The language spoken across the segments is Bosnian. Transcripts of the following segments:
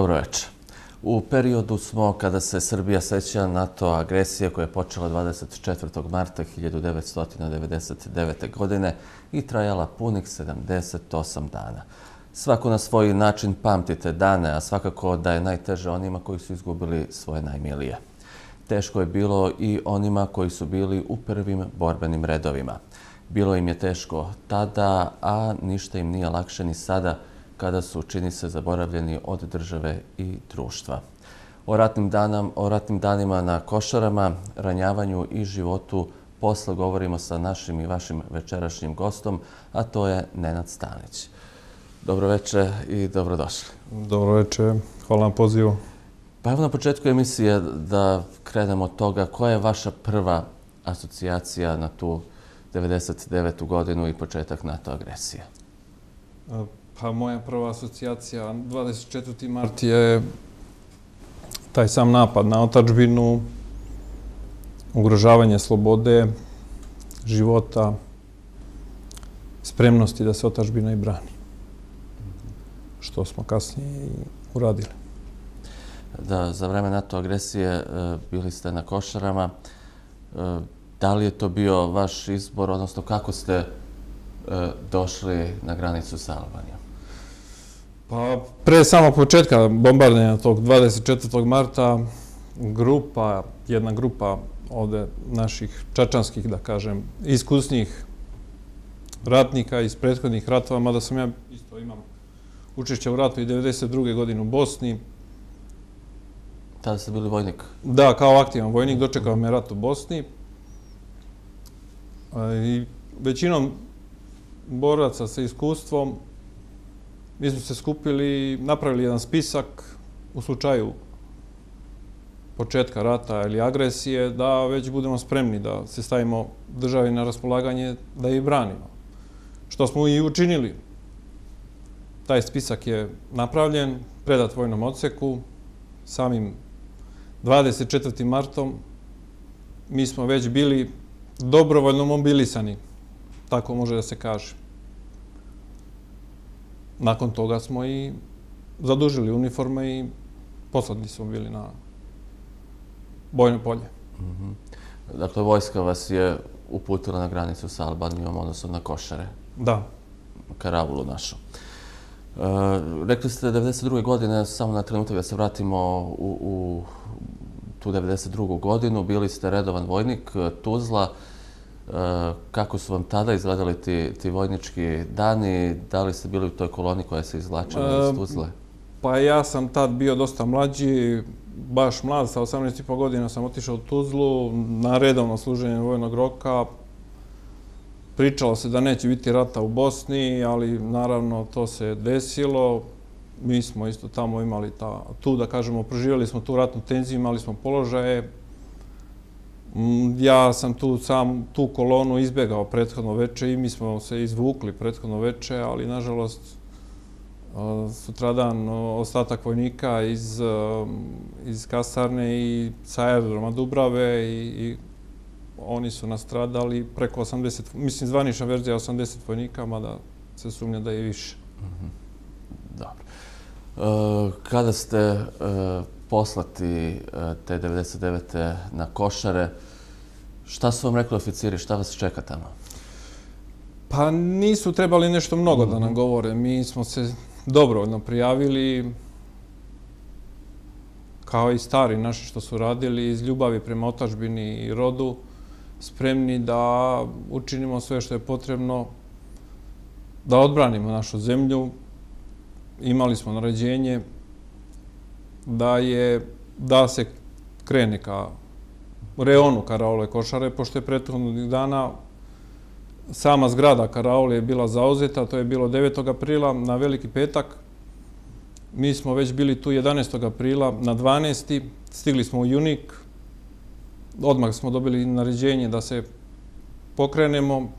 Dobro večer. U periodu smo kada se Srbija seća to agresije koja je počela 24. marta 1999. godine i trajala punih 78 dana. Svako na svoj način pamtite dane, a svakako da je najteže onima koji su izgubili svoje najmilije. Teško je bilo i onima koji su bili u prvim borbenim redovima. Bilo im je teško tada, a ništa im nije lakše ni sada učiniti kada su čini se zaboravljeni od države i društva. O ratnim, danam, o ratnim danima na košarama, ranjavanju i životu posla govorimo sa našim i vašim večerašnjim gostom, a to je Nenad Stanić. Dobroveče i dobrodošli. Dobroveče, hvala na pozivu. Pa evo na početku emisije da krenemo od toga koja je vaša prva asocijacija na tu 99. godinu i početak NATO agresije? Pa moja prva asocijacija, 24. mart je taj sam napad na otačbinu, ugrožavanje slobode, života, spremnosti da se otačbina i brani. Što smo kasnije i uradili. Da, za vreme NATO agresije e, bili ste na košarama. E, da li je to bio vaš izbor, odnosno kako ste e, došli na granicu sa Albanijom? Pa, pre samo početka bombardanja tog 24. marta, grupa, jedna grupa ovde naših čačanskih, da kažem, iskusnih ratnika iz prethodnih ratova, mada sam ja isto imam učešća u ratu i 1992. godinu u Bosni. Tada ste bili vojnik? Da, kao aktivan vojnik, dočekao me rat u Bosni. E, većinom boraca sa iskustvom, Mi smo se skupili i napravili jedan spisak u slučaju početka rata ili agresije da već budemo spremni da se stavimo državi na raspolaganje da je branimo. Što smo i učinili. Taj spisak je napravljen, predat vojnom odseku, samim 24. martom mi smo već bili dobrovoljno mobilisani, tako može da se kaže nakon toga smo i zadužili uniforme i poslatni smo bili na bojno polje. Mhm. Dakle, vojska vas je uputila na granicu sa Albanijom, odnosno na Košare. Da. Karavulu našu. E, rekli ste 1992. godine, samo na trenutak da se vratimo u tu 1992. godinu, bili ste redovan vojnik e, Tuzla, Tuzla, Eh, kako su vam tada izgledali ti, ti vojnički dani? Da li ste bili u toj koloni koja se izvlačila eh, iz Tuzle? Pa ja sam tad bio dosta mlađi, baš mlad, sa 18,5 godina sam otišao u Tuzlu na redovno služenje vojnog roka. Pričalo se da neće biti rata u Bosni, ali naravno to se desilo. Mi smo isto tamo imali ta, tu, da kažemo, proživjeli smo tu ratnu tenziju, imali smo položaje, Mm, ja sam tu sam tu kolonu izbjegao prethodno veče i mi smo se izvukli prethodno veče, ali nažalost sutradan ostatak vojnika iz kasarne i sa aerodroma Dubrave i oni su nastradali preko 80, mislim zvaniša verzija 80 vojnika, mada se sumnja da je više. Mhm. Dobro. E, kada ste e, poslati e, te 99. na košare. Šta su vam rekli oficiri? Šta vas čeka tamo? Pa nisu trebali nešto mnogo da nam govore. Mi smo se dobrovoljno prijavili kao i stari naši što su radili iz ljubavi prema otačbini i rodu spremni da učinimo sve što je potrebno da odbranimo našu zemlju. Imali smo naređenje, da je da se krene ka reonu Karaule Košare, pošto je prethodnog dana sama zgrada Karaule je bila zauzeta, to je bilo 9. aprila na Veliki petak. Mi smo već bili tu 11. aprila na 12. Stigli smo u Junik, odmah smo dobili naređenje da se pokrenemo,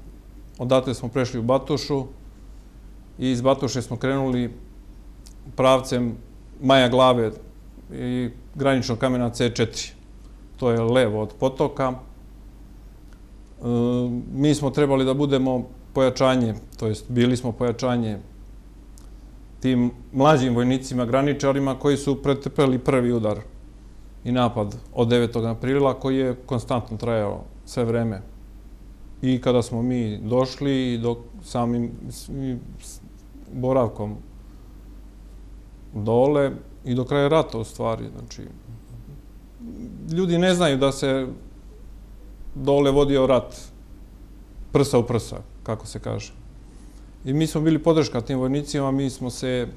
odatle smo prešli u Batušu i iz Batuše smo krenuli pravcem Maja Glave, i granično kamena C4. To je levo od potoka. E, mi smo trebali da budemo pojačanje, to jest bili smo pojačanje tim mlađim vojnicima, graničarima koji su pretrpeli prvi udar i napad od 9. aprila koji je konstantno trajao sve vreme. I kada smo mi došli i dok samim boravkom dole, i do kraja rata u stvari. Znači, ljudi ne znaju da se dole vodio rat prsa u prsa, kako se kaže. I mi smo bili podrška tim vojnicima, mi smo se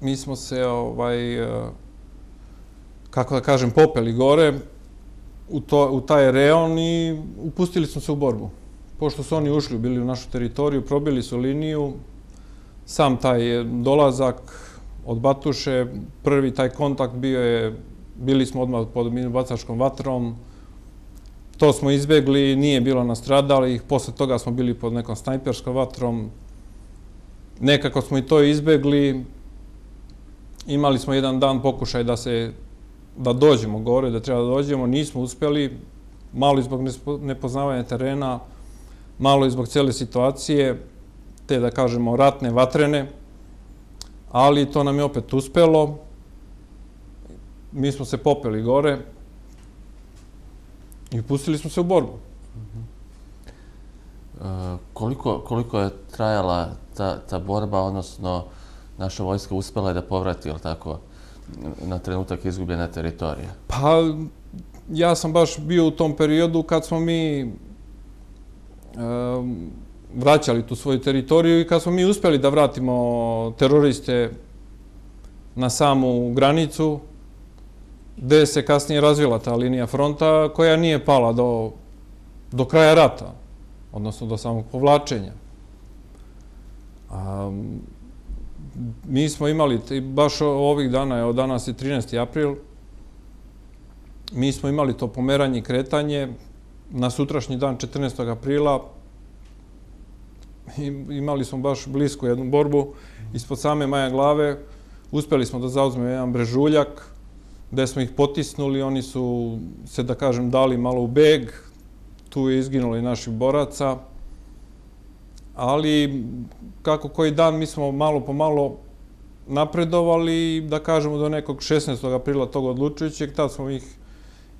mi smo se ovaj eh, kako da kažem, popeli gore u, to, u taj reon i upustili smo se u borbu. Pošto su oni ušli, bili u našu teritoriju, probili su liniju, sam taj dolazak od Batuše, prvi taj kontakt bio je, bili smo odmah pod minubacačkom vatrom, to smo izbjegli, nije bilo nastradalih, posle toga smo bili pod nekom snajperskom vatrom, nekako smo i to izbjegli, imali smo jedan dan pokušaj da se, da dođemo gore, da treba da dođemo, nismo uspjeli, malo i zbog nepoznavanja terena, malo i zbog cijele situacije, te, da kažemo, ratne vatrene, ali to nam je opet uspelo. Mi smo se popeli gore i pustili smo se u borbu. E, koliko, koliko je trajala ta, ta borba, odnosno naša vojska uspela je da povrati, je tako, na trenutak izgubljena teritorija? Pa, ja sam baš bio u tom periodu kad smo mi um, vraćali tu svoju teritoriju i kad smo mi uspjeli da vratimo teroriste na samu granicu, gde se kasnije razvila ta linija fronta koja nije pala do, do kraja rata, odnosno do samog povlačenja. A, mi smo imali, baš ovih dana, evo danas je 13. april, mi smo imali to pomeranje i kretanje na sutrašnji dan 14. aprila, imali smo baš blisku jednu borbu ispod same Maja glave. Uspjeli smo da zauzme jedan brežuljak gde smo ih potisnuli. Oni su se, da kažem, dali malo u beg. Tu je izginuli naši boraca. Ali kako koji dan mi smo malo po malo napredovali, da kažemo, do nekog 16. aprila tog odlučujućeg. Tad smo ih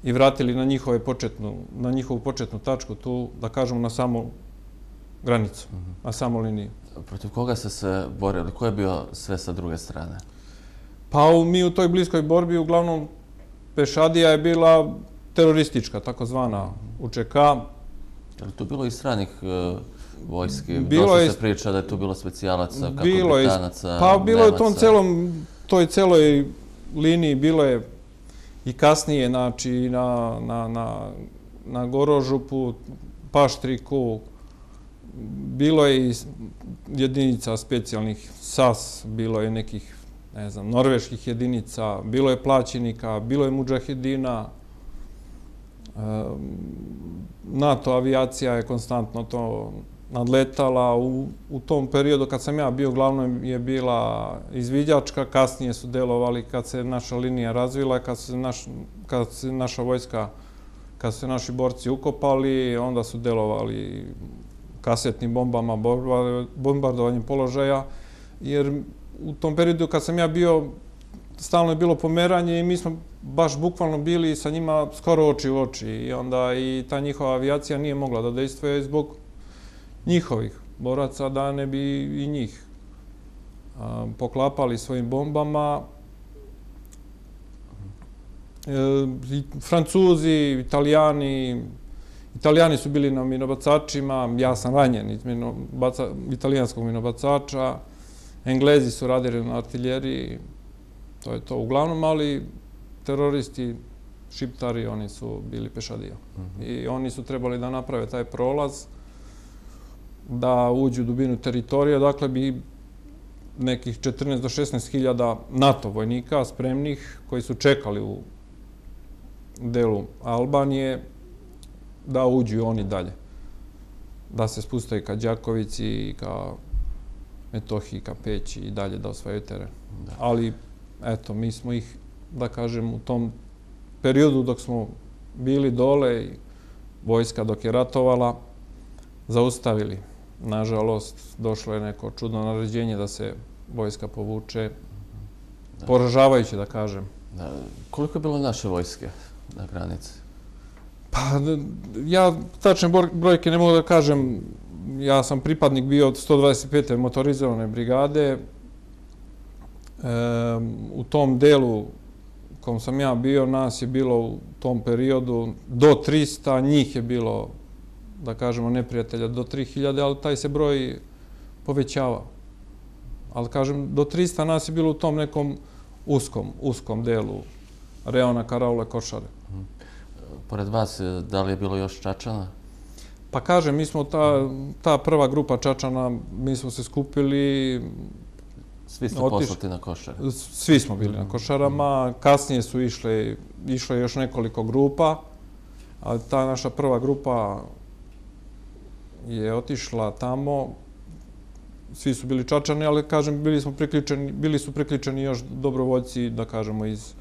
i vratili na, početnu, na njihovu početnu tačku tu, da kažemo, na samo granicu, a samo liniju. Protiv koga ste se borili? Ko je bio sve sa druge strane? Pa mi u toj bliskoj borbi, uglavnom, Pešadija je bila teroristička, takozvana UČK. Je li tu bilo i stranih e, vojske? Bilo se priča da je tu bilo specijalaca, kako britanaca, nemaca? Pa bilo je u tom celom, toj celoj liniji, bilo je i kasnije, znači, na Gorožupu, Paštriku, bilo je jedinica specijalnih SAS, bilo je nekih, ne znam, norveških jedinica, bilo je plaćenika, bilo je muđahedina. NATO avijacija je konstantno to nadletala. U tom periodu kad sam ja bio, glavno je bila izvidjačka, kasnije su delovali kad se naša linija razvila, kad se naša vojska, kad se naši borci ukopali, onda su delovali kasetnim bombama, bombardovanjem položaja, jer u tom periodu kad sam ja bio, stalno je bilo pomeranje i mi smo baš bukvalno bili sa njima skoro oči u oči i onda i ta njihova avijacija nije mogla da dejstvoje zbog njihovih boraca da ne bi i njih poklapali svojim bombama. E, Francuzi, Italijani, Italijani su bili na minobacačima, ja sam ranjen iz italijanskog minobacača, Englezi su radili na artiljeriji, to je to. Uglavnom, ali teroristi, šiptari, oni su bili pešadija. Mhm. I oni su trebali da naprave taj prolaz, da uđu u dubinu teritorija, dakle bi nekih 14 do 16.000 NATO vojnika spremnih koji su čekali u delu Albanije, da uđu oni dalje. Da se spustaju ka Đakovici, ka Metohiji, ka Peći i dalje da osvaju teren. Ali, eto, mi smo ih, da kažem, u tom periodu dok smo bili dole i vojska dok je ratovala, zaustavili. Nažalost, došlo je neko čudno naređenje da se vojska povuče. Poražavajuće, da kažem. Da. Koliko je bilo naše vojske na granici? Pa, ja tačne brojke ne mogu da kažem. Ja sam pripadnik bio od 125. motorizovane brigade. u tom delu u kom sam ja bio, nas je bilo u tom periodu do 300, njih je bilo, da kažemo, neprijatelja do 3000, ali taj se broj povećava. Ali, kažem, do 300 nas je bilo u tom nekom uskom, uskom delu reona Karaule Košare pored vas, e, da li je bilo još Čačana? Pa kažem, mi smo ta, ta prva grupa Čačana, mi smo se skupili... Svi ste otiš... poslati na košare. Svi smo bili na košarama. Kasnije su išle, išle još nekoliko grupa, ali ta naša prva grupa je otišla tamo. Svi su bili Čačani, ali kažem, bili, smo priključeni, bili su priključeni još dobrovoljci, da kažemo, iz,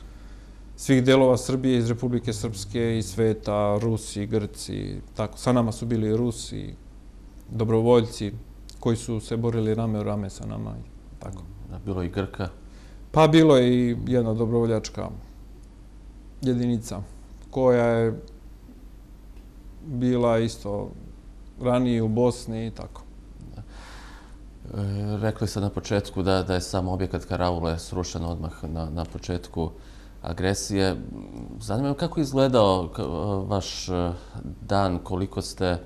svih delova Srbije, iz Republike Srpske i sveta, Rusi, Grci, tako, sa nama su bili Rusi, dobrovoljci koji su se borili rame u rame sa nama. Tako. Da, bilo i Grka? Pa bilo je i jedna dobrovoljačka jedinica koja je bila isto ranije u Bosni i tako. E, rekli ste na početku da, da je samo objekat Karaule srušen odmah na, na početku agresije. Zanima kako je izgledao e, vaš e, dan, koliko ste,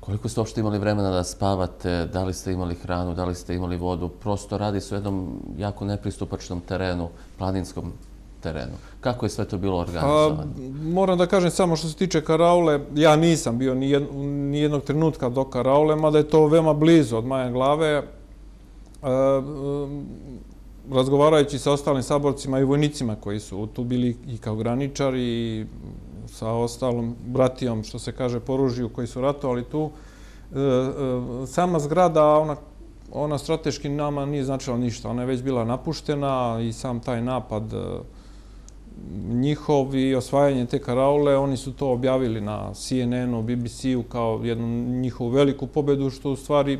koliko ste uopšte imali vremena da spavate, da li ste imali hranu, da li ste imali vodu. Prosto radi se o jednom jako nepristupačnom terenu, planinskom terenu. Kako je sve to bilo organizovano? Pa, moram da kažem samo što se tiče Karaule, ja nisam bio ni jednog trenutka do Karaule, mada je to veoma blizu od Maja glave. E, razgovarajući sa ostalim saborcima i vojnicima koji su tu bili i kao graničar i sa ostalom bratijom, što se kaže, poružiju koji su ratovali tu, e, e, sama zgrada, ona, ona strateški nama nije značila ništa. Ona je već bila napuštena i sam taj napad e, njihov i osvajanje te karaule, oni su to objavili na CNN-u, BBC-u kao jednu njihovu veliku pobedu, što u stvari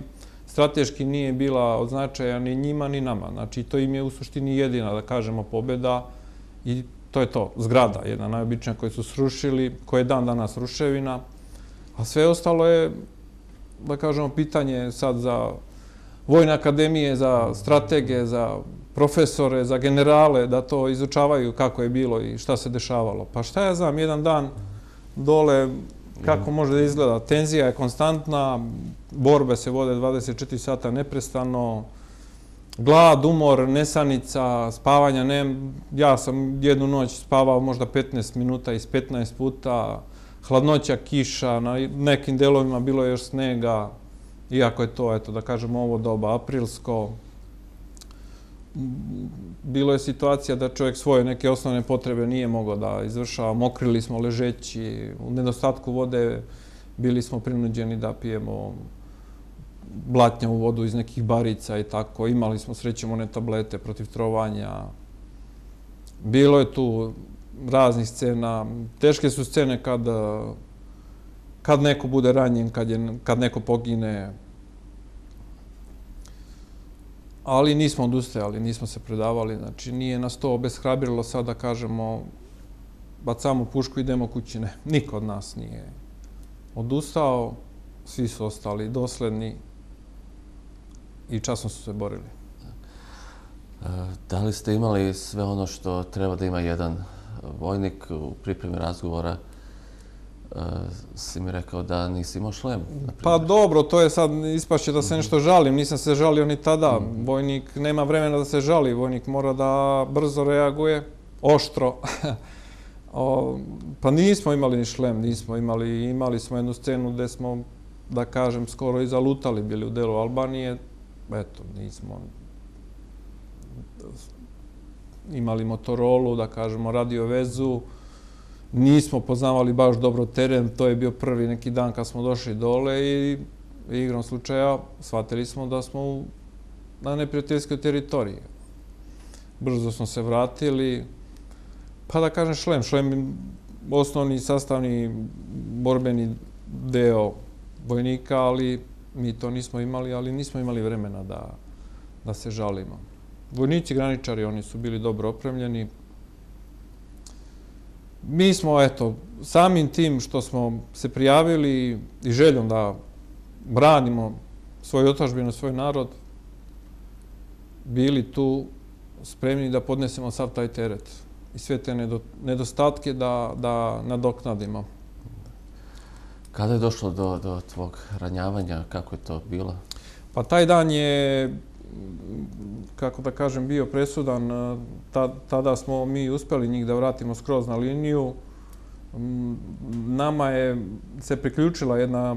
strateški nije bila od značaja ni njima ni nama. Znači, to im je u suštini jedina, da kažemo, pobjeda i to je to, zgrada jedna najobičnija koju su srušili, koja je dan danas ruševina, a sve ostalo je, da kažemo, pitanje sad za vojne akademije, za stratege, za profesore, za generale, da to izučavaju kako je bilo i šta se dešavalo. Pa šta ja znam, jedan dan dole kako može da izgleda. Tenzija je konstantna, borbe se vode 24 sata neprestano, glad, umor, nesanica, spavanja, ne, ja sam jednu noć spavao možda 15 minuta iz 15 puta, hladnoća, kiša, na nekim delovima bilo je još snega, iako je to, eto, da kažem, ovo doba aprilsko, bilo je situacija da čovjek svoje neke osnovne potrebe nije mogao da izvršava. Mokrili smo ležeći, u nedostatku vode bili smo prinuđeni da pijemo blatnja u vodu iz nekih barica i tako. Imali smo srećem one tablete protiv trovanja. Bilo je tu raznih scena. Teške su scene kad, kad neko bude ranjen, kad, je, kad neko pogine ali nismo odustajali, nismo se predavali. Znači, nije nas to obeshrabrilo sada, kažemo, bacamo pušku, idemo kući. Ne, niko od nas nije odustao, svi su ostali dosledni i časno su se borili. Da li ste imali sve ono što treba da ima jedan vojnik u pripremi razgovora? si mi rekao da nisi imao šlem. Pa dobro, to je sad ispašće da se mhm. nešto žalim. Nisam se žalio ni tada. Vojnik nema vremena da se žali. Vojnik mora da brzo reaguje, oštro. Pa nismo imali ni šlem, nismo imali. Imali smo jednu scenu gdje smo, da kažem, skoro i zalutali bili u delu Albanije. Eto, nismo imali Motorola, da kažemo, radio vezu nismo poznavali baš dobro teren, to je bio prvi neki dan kad smo došli dole i igrom slučaja shvatili smo da smo na neprijateljskoj teritoriji. Brzo smo se vratili, pa da kažem šlem, šlem je osnovni sastavni borbeni deo vojnika, ali mi to nismo imali, ali nismo imali vremena da, da se žalimo. Vojnici, graničari, oni su bili dobro opremljeni, mi smo, eto, samim tim što smo se prijavili i željom da branimo svoju otažbinu, svoj narod, bili tu spremni da podnesemo sav taj teret i sve te nedostatke da nadoknadimo. Kada je došlo do tvog ranjavanja? Kako je to bilo? Pa taj dan je kako da kažem, bio presudan. E, tada smo mi uspeli njih da vratimo skroz na liniju. Nama je se priključila jedna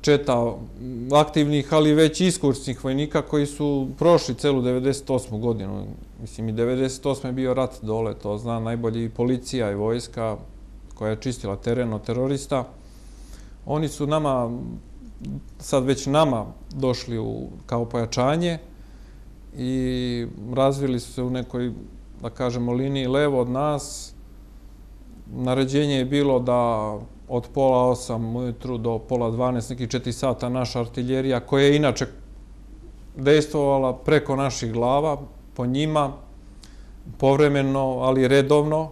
četa aktivnih, ali već iskursnih vojnika koji su prošli celu 98. godinu. Mislim, i 98. je bio rat dole, to zna najbolji i policija i vojska koja je čistila teren od terorista. Oni su nama sad već nama došli u, kao pojačanje i razvili su se u nekoj, da kažemo, liniji levo od nas. Naređenje je bilo da od pola osam ujutru do pola dvanest, nekih četiri sata, naša artiljerija, koja je inače dejstvovala preko naših glava, po njima, povremeno, ali redovno,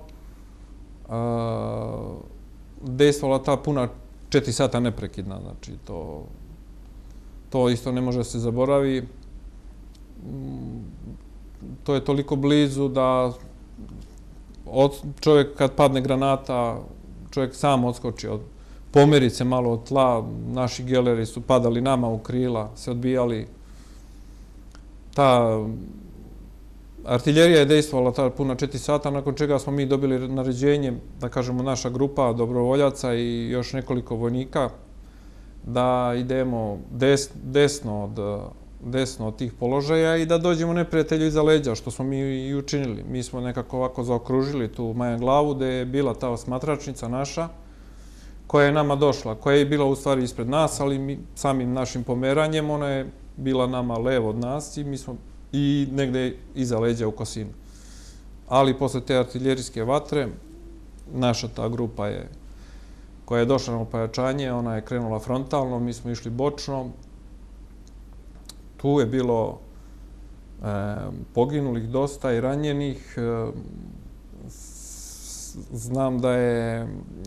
dejstvovala ta puna četiri sata neprekidna, znači to, to isto ne može se zaboravi. Mm, to je toliko blizu da čovjek kad padne granata, čovjek sam odskoči, od, pomeri se malo od tla, naši geleri su padali nama u krila, se odbijali. Ta Artiljerija je dejstvovala ta puna četiri sata, nakon čega smo mi dobili naređenje, da kažemo, naša grupa dobrovoljaca i još nekoliko vojnika, da idemo desno od, desno od tih položaja i da dođemo neprijatelju iza leđa, što smo mi i učinili. Mi smo nekako ovako zaokružili tu majan glavu, gde je bila ta osmatračnica naša, koja je nama došla, koja je bila u stvari ispred nas, ali mi, samim našim pomeranjem, ona je bila nama levo od nas i mi smo i negde iza leđa u kosinu. Ali posle te artiljerijske vatre, naša ta grupa je, koja je došla na opajačanje, ona je krenula frontalno, mi smo išli bočno. Tu je bilo e, poginulih dosta i ranjenih. znam da je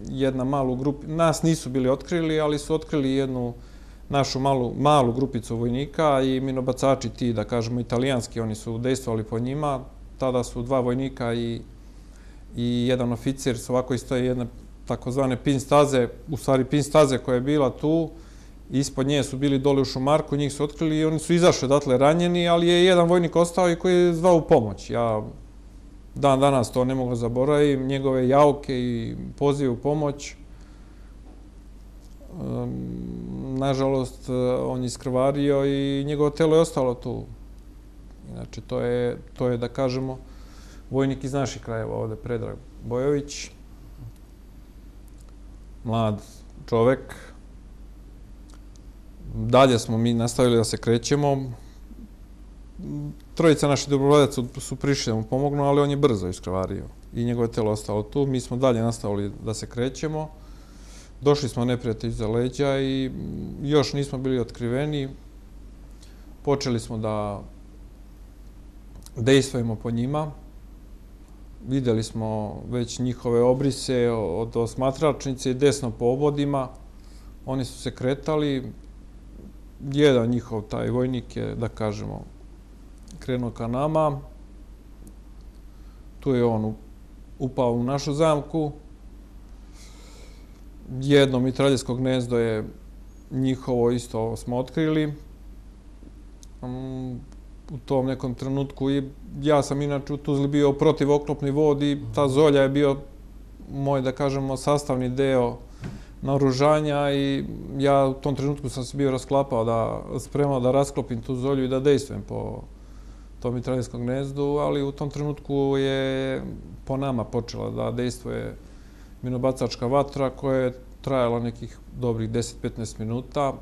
jedna malu grupa, nas nisu bili otkrili, ali su otkrili jednu grupu našu malu, malu grupicu vojnika i minobacači ti, da kažemo, italijanski, oni su dejstvovali po njima. Tada su dva vojnika i, i jedan oficir su ovako istoje jedne takozvane pin staze, u stvari pin staze koja je bila tu, ispod nje su bili dole u šumarku, njih su otkrili i oni su izašli odatle ranjeni, ali je jedan vojnik ostao i koji je zvao u pomoć. Ja dan danas to ne mogu zaboraviti, njegove javke i pozive u pomoć. Um, nažalost, e, on je iskrvario i njegovo telo je ostalo tu. Znači, to je, to je da kažemo, vojnik iz naših krajeva ovde, Predrag Bojović. Mlad čovek. Dalje smo mi nastavili da se krećemo. Trojica naših dobrovoljaca su prišli da mu pomognu, ali on je brzo iskrvario i njegove telo ostalo tu. Mi smo dalje nastavili da se krećemo došli smo neprijatelj za leđa i još nismo bili otkriveni. Počeli smo da dejstvojimo po njima. Videli smo već njihove obrise od osmatračnice desno po obodima. Oni su se kretali. Jedan njihov taj vojnik je, da kažemo, krenuo ka nama. Tu je on upao u našu zamku. Tu je on upao u našu zamku jedno mitraljesko gnezdo je njihovo isto smo otkrili. Mm, u tom nekom trenutku i ja sam inače u Tuzli bio protiv oklopni vod i ta zolja je bio moj, da kažemo, sastavni deo naoružanja i ja u tom trenutku sam se bio rasklapao da spremao da rasklopim tu zolju i da dejstvujem po tom mitraljeskom gnezdu, ali u tom trenutku je po nama počela da dejstvuje minobacačka vatra koja je trajala nekih dobrih 10-15 minuta.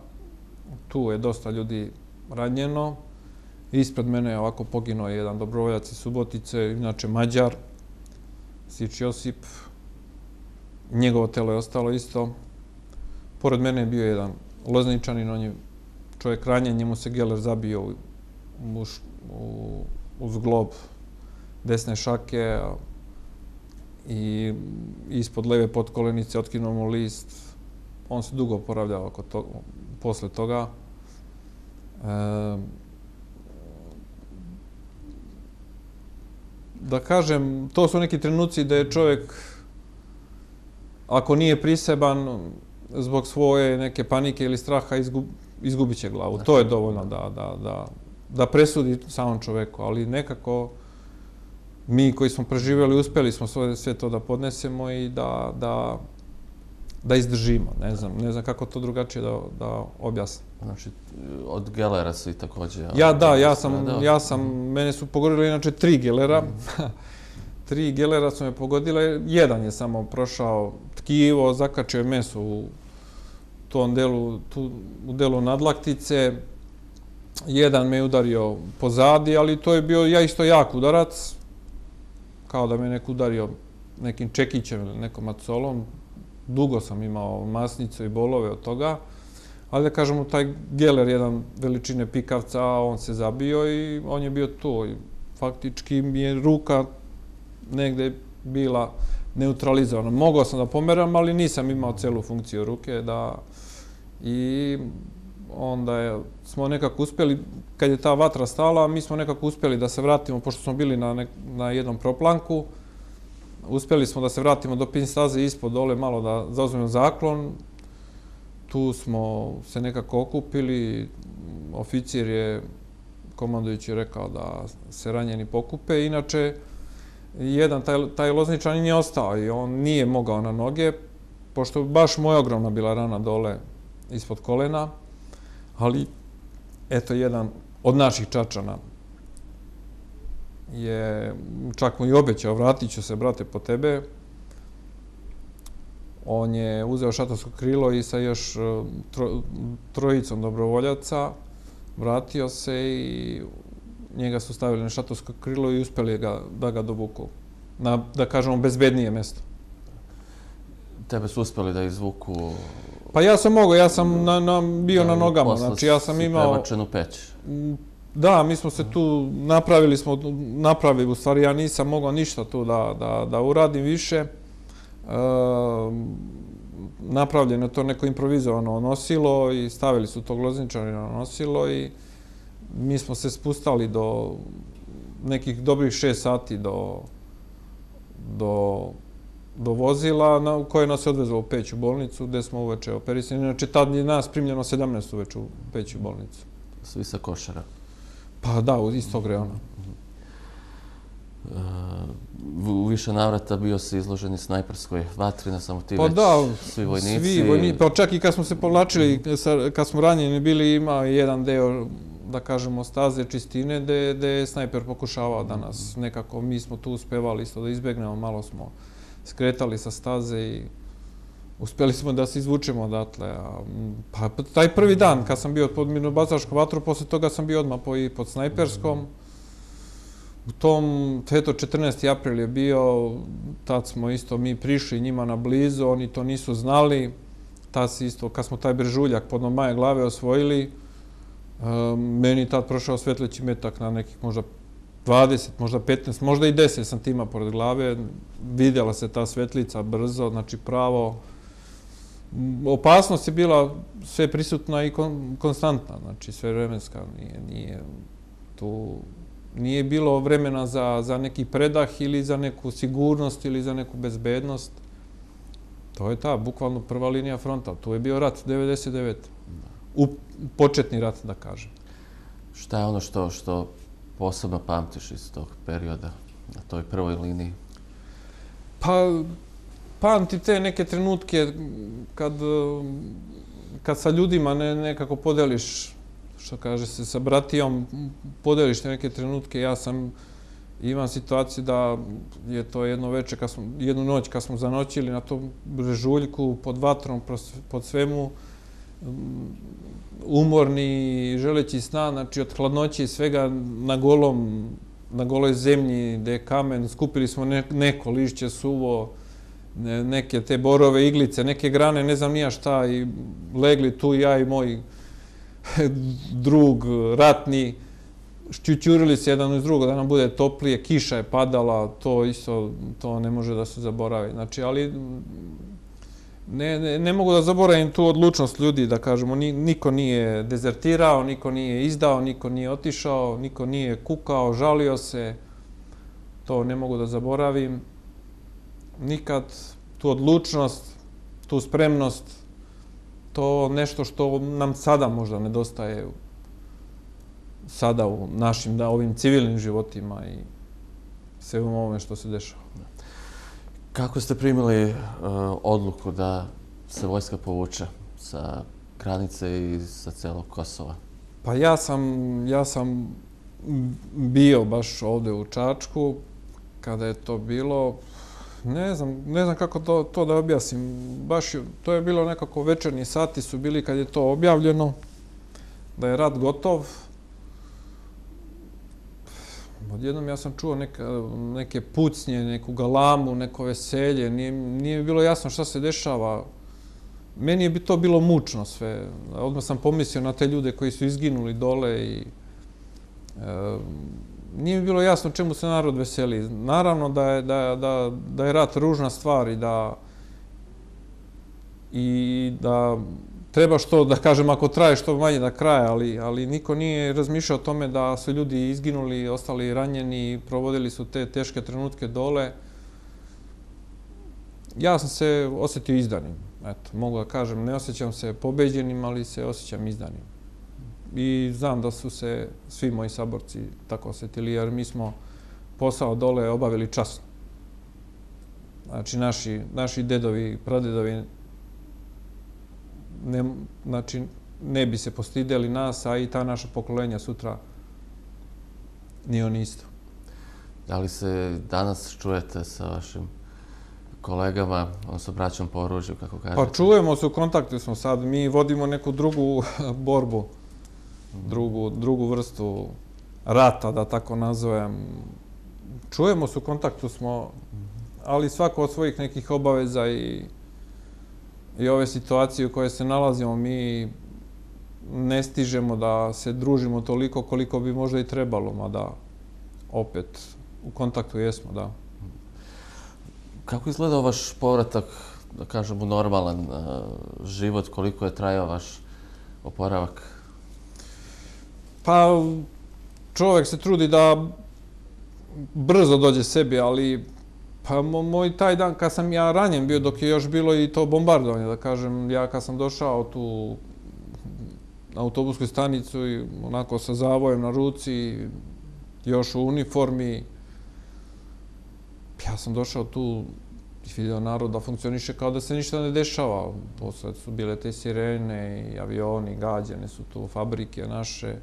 Tu je dosta ljudi ranjeno. Ispred mene je ovako poginuo jedan dobrovoljac iz Subotice, inače Mađar, Sić Josip. Njegovo telo je ostalo isto. Pored mene je bio jedan lozničanin, on je čovjek ranjen, njemu se Geller zabio u, u, uz glob desne šake, i ispod leve podkolenice otkinuo mu list. On se dugo oporavljao oko to, posle toga. E, da kažem, to su neki trenuci da je čovjek, ako nije priseban zbog svoje neke panike ili straha, izgubi, izgubit će glavu. to je dovoljno da, da, da, da presudi samom čovjeku, ali nekako mi koji smo preživjeli uspjeli smo sve, to da podnesemo i da, da, da izdržimo. Ne znam, ne znam kako to drugačije da, da objasnim. Znači, od gelera si također... Ja, da, ja sam, ja sam mhm. mene su pogodili inače tri gelera. Mm. tri gelera su me pogodile, jedan je samo prošao tkivo, zakačio je meso u tom delu, tu, u delu nadlaktice. Jedan me je udario pozadi, ali to je bio ja isto jak udarac, kao da me neko udario nekim čekićem ili nekom macolom. Dugo sam imao masnice i bolove od toga. Ali da kažemo, taj geler jedan veličine pikavca, on se zabio i on je bio tu. I faktički mi je ruka negde bila neutralizovana. Mogao sam da pomeram, ali nisam imao celu funkciju ruke da... I onda smo nekako uspjeli, kad je ta vatra stala, mi smo nekako uspjeli da se vratimo, pošto smo bili na na jednom proplanku, uspjeli smo da se vratimo do pin staze ispod dole, malo da zauzmemo zaklon. Tu smo se nekako okupili, oficir je, komandujući, rekao da se ranjeni pokupe. Inače, jedan taj lozničan nije ostao i on nije mogao na noge, pošto baš moja ogromna bila rana dole ispod kolena, ali eto jedan od naših čačana je čak mu i obećao vratit ću se brate po tebe on je uzeo šatorsko krilo i sa još e, trojicom dobrovoljaca vratio se i njega su stavili na šatorsko krilo i uspeli ga, da ga dovuku na, da kažemo, bezbednije mesto. Tebe su uspeli da izvuku Pa ja sam mogao, ja sam na, na, bio na nogama. Znači ja sam imao... Posla si prebačen u peć. Mm, da, mi smo se tu napravili, smo napravili, u stvari ja nisam mogao ništa tu da, da, da uradim više. E, napravljeno je to neko improvizovano nosilo i stavili su to glozničari na nosilo i mi smo se spustali do nekih dobrih šest sati do, do do vozila u koje nas je odvezalo u Peću bolnicu, gdje smo uveče operisani. Znači, tad je nas primljeno 17 uveče u Peću bolnicu. Svi sa košara. Pa da, iz tog reona. Mhm. E, u više navrata bio si izložen i snajperskoj vatri, ne samo ti pa već, svi vojnici. Svi vojnici, pa čak i kad smo se povlačili, kad smo ranjeni bili, imao jedan deo, da kažemo, staze čistine, gde je snajper pokušavao da nas nekako, mi smo tu uspevali isto da izbjegnemo, malo smo skretali sa staze i uspjeli smo da se izvučemo odatle. Pa, pa taj prvi dan kad sam bio pod minobacačkom vatru, posle toga sam bio odmah i pod snajperskom. U tom, eto, 14. april je bio, tad smo isto mi prišli njima na blizu, oni to nisu znali. Tad si isto, kad smo taj brežuljak pod nomaje glave osvojili, e, meni tad prošao svetleći metak na nekih možda 20, možda 15, možda i 10 sam tima pored glave. Vidjela se ta svetlica brzo, znači pravo. Opasnost je bila sve prisutna i konstantna, znači sve vremenska. Nije, nije, tu, nije bilo vremena za, za neki predah ili za neku sigurnost ili za neku bezbednost. To je ta, bukvalno prva linija fronta. To je bio rat 99. U početni rat, da kažem. Šta je ono što, što posebno pamtiš iz tog perioda na toj prvoj liniji? Pa, pamti te neke trenutke kad, kad sa ljudima nekako podeliš, što kaže se, sa bratijom, podeliš te neke trenutke. Ja sam imam situaciju da je to jedno veče, kad smo, jednu noć kad smo zanoćili na tom brežuljku pod vatrom, pod svemu, umorni, želeći sna, znači od hladnoće i svega na golom, na goloj zemlji gde je kamen, skupili smo neko lišće suvo, neke te borove iglice, neke grane, ne znam nija šta, i legli tu ja i moj drug ratni, šćućurili se jedan uz drugo da nam bude toplije, kiša je padala, to isto, to ne može da se zaboravi. Znači, ali ne, ne mogu da zaboravim tu odlučnost ljudi, da kažemo, niko nije dezertirao, niko nije izdao, niko nije otišao, niko nije kukao, žalio se. To ne mogu da zaboravim. Nikad tu odlučnost, tu spremnost, to nešto što nam sada možda nedostaje sada u našim, da, ovim civilnim životima i sve u ovome što se dešava. Kako ste primili e, odluku da se vojska povuče sa granice i sa celog Kosova? Pa ja sam ja sam bio baš ovde u Čačku kada je to bilo. Ne znam ne znam kako to to da objasnim. Baš to je bilo nekako večerni sati su bili kad je to objavljeno da je rat Da je rat gotov. Odjednom ja sam čuo neka, neke pucnje, neku galamu, neko veselje. Nije, nije bilo jasno šta se dešava. Meni je bi to bilo mučno sve. Odmah sam pomislio na te ljude koji su izginuli dole i... E, nije mi bilo jasno čemu se narod veseli. Naravno da je, da, da, da je rat ružna stvar i da... I da treba što, da kažem, ako traje što manje da kraje, ali, ali niko nije razmišljao o tome da su ljudi izginuli, ostali ranjeni, provodili su te teške trenutke dole. Ja sam se osjetio izdanim. Eto, mogu da kažem, ne osjećam se pobeđenim, ali se osjećam izdanim. I znam da su se svi moji saborci tako osetili, jer mi smo posao dole obavili časno. Znači, naši, naši dedovi, pradedovi, ne, znači, ne bi se postideli nas, a i ta naša pokolenja sutra nije on isto. Da li se danas čujete sa vašim kolegama, odnosno braćom po oružju, kako pa kažete? Pa čujemo se, u kontaktu smo sad. Mi vodimo neku drugu borbu, mm. drugu, drugu vrstu rata, da tako nazovem. Čujemo se, u kontaktu smo, mm. ali svako od svojih nekih obaveza i i ove situacije u kojoj se nalazimo, mi ne stižemo da se družimo toliko koliko bi možda i trebalo, mada opet u kontaktu jesmo, da. Kako izgledao vaš povratak, da kažem, u normalan eh, život? Koliko je trajao vaš oporavak? Pa, čovek se trudi da brzo dođe sebi, ali Pa moj taj dan, kad sam ja ranjen bio, dok je još bilo i to bombardovanje, da kažem, ja kad sam došao tu na autobusku stanicu i onako sa zavojem na ruci, još u uniformi, ja sam došao tu i vidio narod da funkcioniše kao da se ništa ne dešava. Posle su bile te sirene i avioni, gađene su tu fabrike naše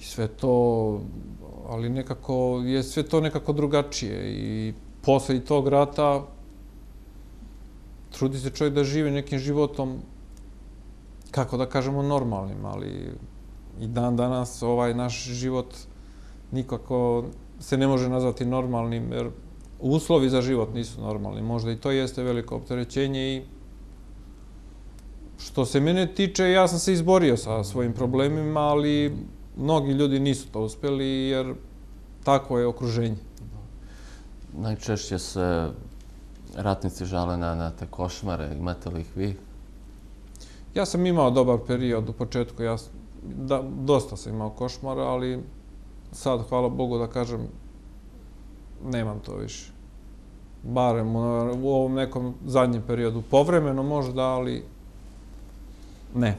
i sve to, ali nekako je sve to nekako drugačije i posle i tog rata trudi se čovjek da žive nekim životom kako da kažemo normalnim, ali i dan danas ovaj naš život nikako se ne može nazvati normalnim, jer uslovi za život nisu normalni. Možda i to jeste veliko opterećenje i što se mene tiče, ja sam se izborio sa svojim problemima, ali mnogi ljudi nisu to uspeli jer tako je okruženje. Najčešće se ratnici žale na te košmare. Imate li ih vi? Ja sam imao dobar period u početku. Dosta sam imao košmara, ali sad, hvala Bogu, da kažem, nemam to više. Barem u ovom nekom zadnjem periodu. Povremeno možda, ali ne.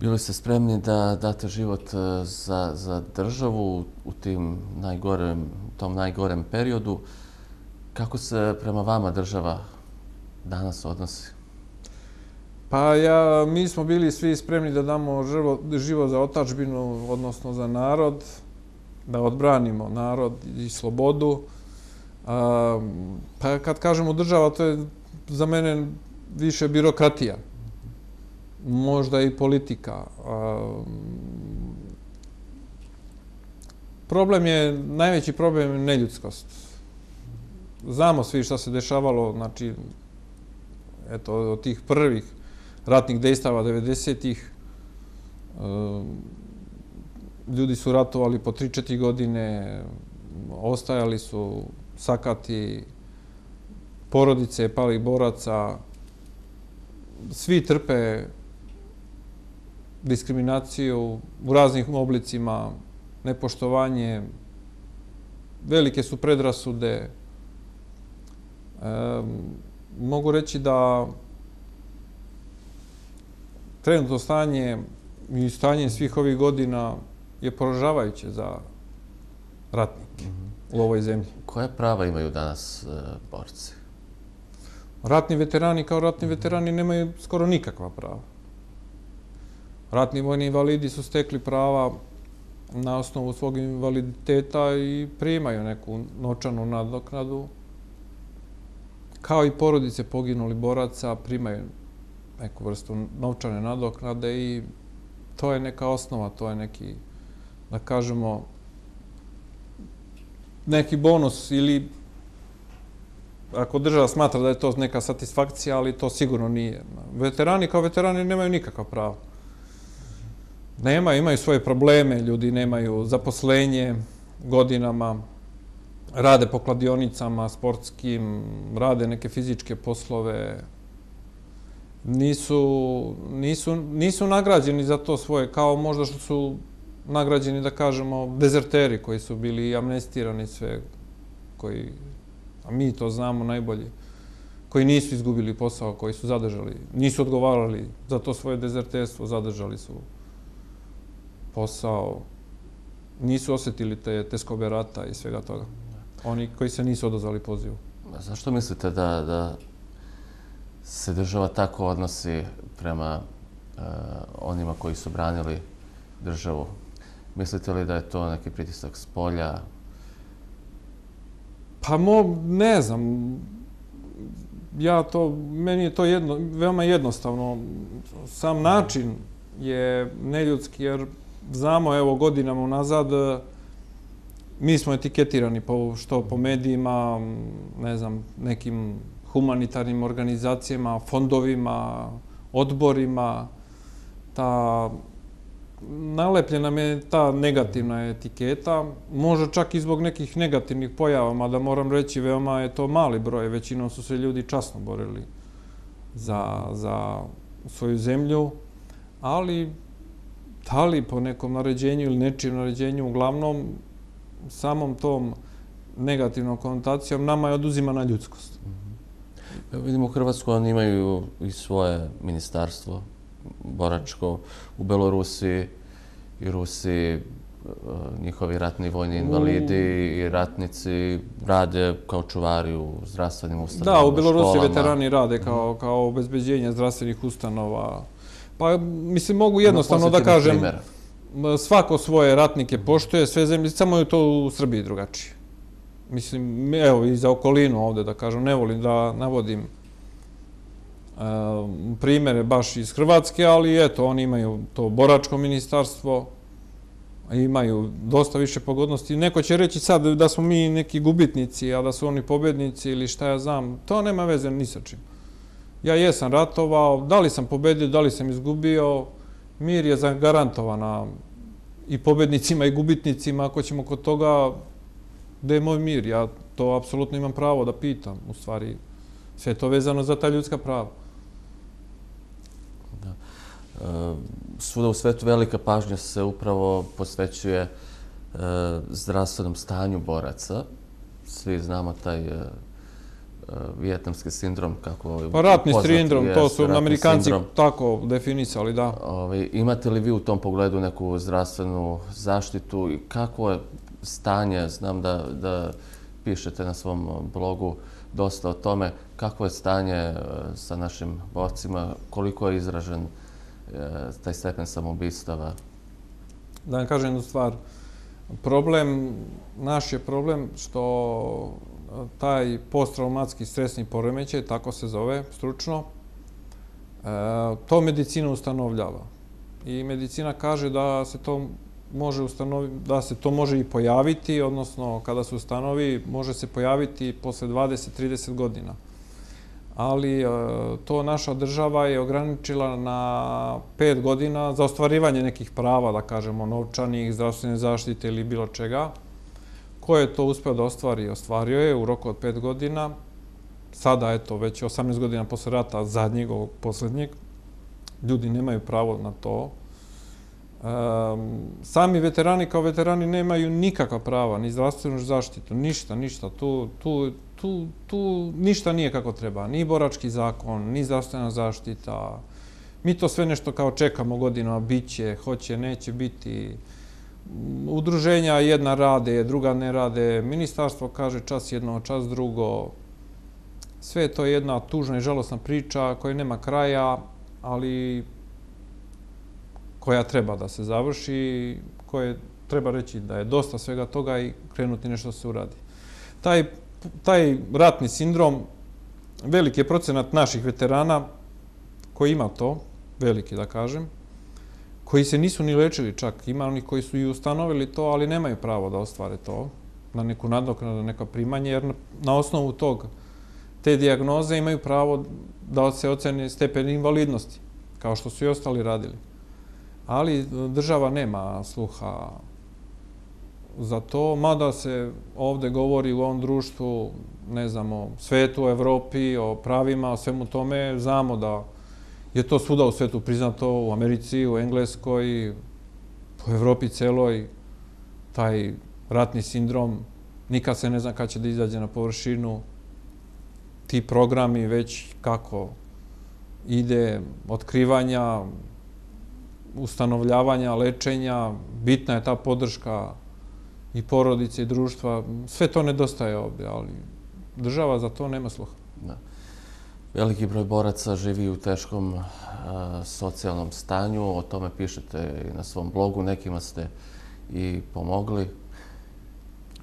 Bili ste spremni da date život eh, za državu u tim najgorem tom najgorem periodu. Kako se prema vama država danas odnosi? Pa ja, mi smo bili svi spremni da damo živo za otačbinu, odnosno za narod, da odbranimo narod i slobodu. Pa kad kažemo država, to je za mene više birokratija. Možda i politika. Možda i politika Problem je, najveći problem je neljudskost. Znamo svi šta se dešavalo, znači, eto, od tih prvih ratnih dejstava 90-ih, eh, ljudi su ratovali po 3-4 godine, ostajali su sakati, porodice, palih boraca, svi trpe diskriminaciju u raznih oblicima, nepoštovanje, velike su predrasude. E, mogu reći da trenutno stanje i stanje svih ovih godina je poražavajuće za ratnike u ovoj zemlji. Koje prava imaju danas e, borci? Ratni veterani kao ratni veterani nemaju skoro nikakva prava. Ratni vojni invalidi su stekli prava na osnovu svog invaliditeta i primaju neku noćanu nadoknadu. Kao i porodice poginuli boraca primaju neku vrstu novčane nadoknade i to je neka osnova, to je neki, da kažemo, neki bonus ili ako država smatra da je to neka satisfakcija, ali to sigurno nije. Veterani kao veterani nemaju nikakav pravo. Nema, imaju svoje probleme, ljudi nemaju zaposlenje godinama, rade po kladionicama sportskim, rade neke fizičke poslove, nisu, nisu, nisu nagrađeni za to svoje, kao možda što su nagrađeni, da kažemo, dezerteri koji su bili amnestirani sve, koji, a mi to znamo najbolje, koji nisu izgubili posao, koji su zadržali, nisu odgovarali za to svoje dezerterstvo, zadržali su posao posao, nisu osjetili te teskobe rata i svega toga. Oni koji se nisu odozvali pozivu. Zašto mislite da, da se država tako odnosi prema e, onima koji su branili državu? Mislite li da je to neki pritisak s polja? Pa mo, ne znam. Ja to, meni je to jedno, veoma jednostavno. Sam način je neljudski, jer znamo, evo, godinama unazad, e, mi smo etiketirani po, što po medijima, ne znam, nekim humanitarnim organizacijama, fondovima, odborima, ta nalepljena nam je ta negativna etiketa, Može čak i zbog nekih negativnih pojava, mada moram reći, veoma je to mali broj, većinom su se ljudi časno borili za, za svoju zemlju, ali da li po nekom naređenju ili nečijem naređenju, uglavnom samom tom negativnom konotacijom nama je oduzimana ljudskost. Vidimo u Hrvatskoj oni imaju i svoje ministarstvo, Boračko, u Belorusiji i Rusiji e, njihovi ratni vojni invalidi i ratnici rade kao čuvari u zdravstvenim ustanovima, Da, u Belorusi veterani rade mhm. kao obezbeđenje zdravstvenih ustanova, Pa mislim, mogu jednostavno da kažem, svako svoje ratnike poštuje, sve zemlje, samo je to u Srbiji drugačije. Mislim, evo i za okolinu ovde da kažem, ne volim da navodim e, primere baš iz Hrvatske, ali eto, oni imaju to boračko ministarstvo, imaju dosta više pogodnosti. Neko će reći sad da smo mi neki gubitnici, a da su oni pobednici ili šta ja znam. To nema veze ni sa čim ja jesam ratovao, da li sam pobedio, da li sam izgubio, mir je zagarantovana i pobednicima i gubitnicima, ako ćemo kod toga, gde je moj mir? Ja to apsolutno imam pravo da pitam, u stvari, sve je to vezano za ta ljudska prava. Da. E, svuda u svetu velika pažnja se upravo posvećuje e, zdravstvenom stanju boraca. Svi znamo taj e, vjetnamski sindrom, kako je poznat. Ratni sindrom, to su amerikanci tako definisali, da. Imate li vi u tom pogledu neku zdravstvenu zaštitu i kako je stanje, znam da pišete na svom eh, blogu dosta o tome, kako je stanje eh, sa našim borcima, koliko je izražen eh, taj stepen samobistava? Da vam kažem jednu stvar. Problem, naš je problem što taj posttraumatski stresni poremećaj, tako se zove stručno, e, to medicina ustanovljava. I medicina kaže da se to može ustanoviti, da se to može i pojaviti, odnosno kada se ustanovi, može se pojaviti posle 20-30 godina. Ali e, to naša država je ograničila na 5 godina za ostvarivanje nekih prava, da kažemo, novčanih, zdravstvene zaštite ili bilo čega. Ko je to uspeo da ostvari? Ostvario je u roku od pet godina. Sada, eto, već 18 godina posle rata, zadnjeg ovog posljednjeg. Ljudi nemaju pravo na to. Um, sami veterani kao veterani nemaju nikakva prava, ni zdravstvenu zaštitu, ništa, ništa. Tu, tu, tu, tu ništa nije kako treba. Ni borački zakon, ni zdravstvena zaštita. Mi to sve nešto kao čekamo godinama, bit će, hoće, neće biti udruženja jedna rade, druga ne rade, ministarstvo kaže čas jedno, čas drugo. Sve to je jedna tužna i žalostna priča koja nema kraja, ali koja treba da se završi, koja treba reći da je dosta svega toga i krenuti nešto se uradi. Taj, taj ratni sindrom, veliki je procenat naših veterana koji ima to, veliki da kažem, koji se nisu ni lečili čak. Ima onih koji su i ustanovili to, ali nemaju pravo da ostvare to na neku nadoknadu, na neka primanje, jer na, na osnovu tog te diagnoze imaju pravo da se ocene stepen invalidnosti, kao što su i ostali radili. Ali e, država nema sluha za to, mada se ovde govori u ovom društvu, ne znam, o svetu, o Evropi, o pravima, o svemu tome, znamo da je to svuda u svetu priznato, u Americi, u Engleskoj, u Evropi celoj, taj ratni sindrom, nikad se ne zna kada će da izađe na površinu, ti programi već kako ide otkrivanja, ustanovljavanja, lečenja, bitna je ta podrška i porodice i društva. Sve to nedostaje ovdje, ali država za to nema sluha. Da. Veliki broj boraca živi u teškom socijalnom stanju. O tome pišete i na svom blogu. Nekima ste i pomogli.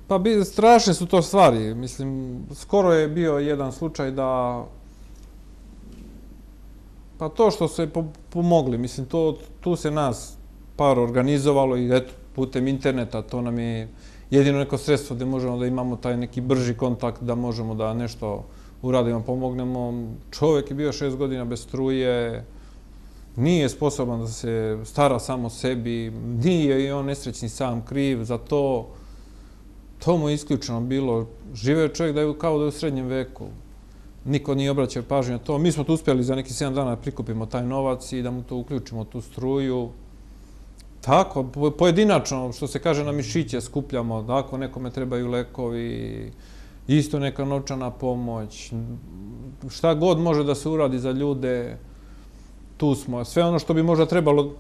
Pa strašne su to stvari. Mislim, skoro je bio jedan slučaj da... Pa to što se pomogli, mislim, to, tu se nas par organizovalo i eto, putem interneta, to nam je jedino neko sredstvo gde možemo da imamo taj neki brži kontakt, da možemo da nešto uradimo, pomognemo. Čovjek je bio šest godina bez struje, nije sposoban da se stara samo sebi, nije i on nesrećni sam kriv za to. To mu je isključeno bilo. Žive je čovjek da je kao da je u srednjem veku. Niko nije obraćao pažnju na to. Mi smo tu uspjeli za neki 7 dana da prikupimo taj novac i da mu to uključimo, tu struju. Tako, pojedinačno, što se kaže, na mišiće skupljamo. Da, ako nekome trebaju lekovi, isto neka novčana pomoć, šta god može da se uradi za ljude, tu smo. Sve ono što bi možda trebalo,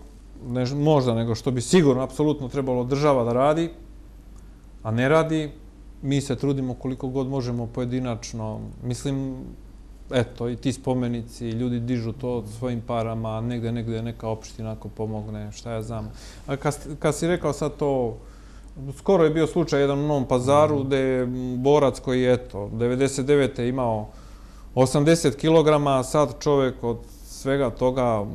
ne možda, nego što bi sigurno, apsolutno trebalo država da radi, a ne radi, mi se trudimo koliko god možemo pojedinačno. Mislim, eto, i ti spomenici, ljudi dižu to svojim parama, negde, negde, neka opština ako pomogne, šta ja znam. A kad, kad si rekao sad to, skoro je bio slučaj jedan u Novom pazaru mm je borac koji je, eto, 99. je imao 80 kg, a sad čovjek od svega toga,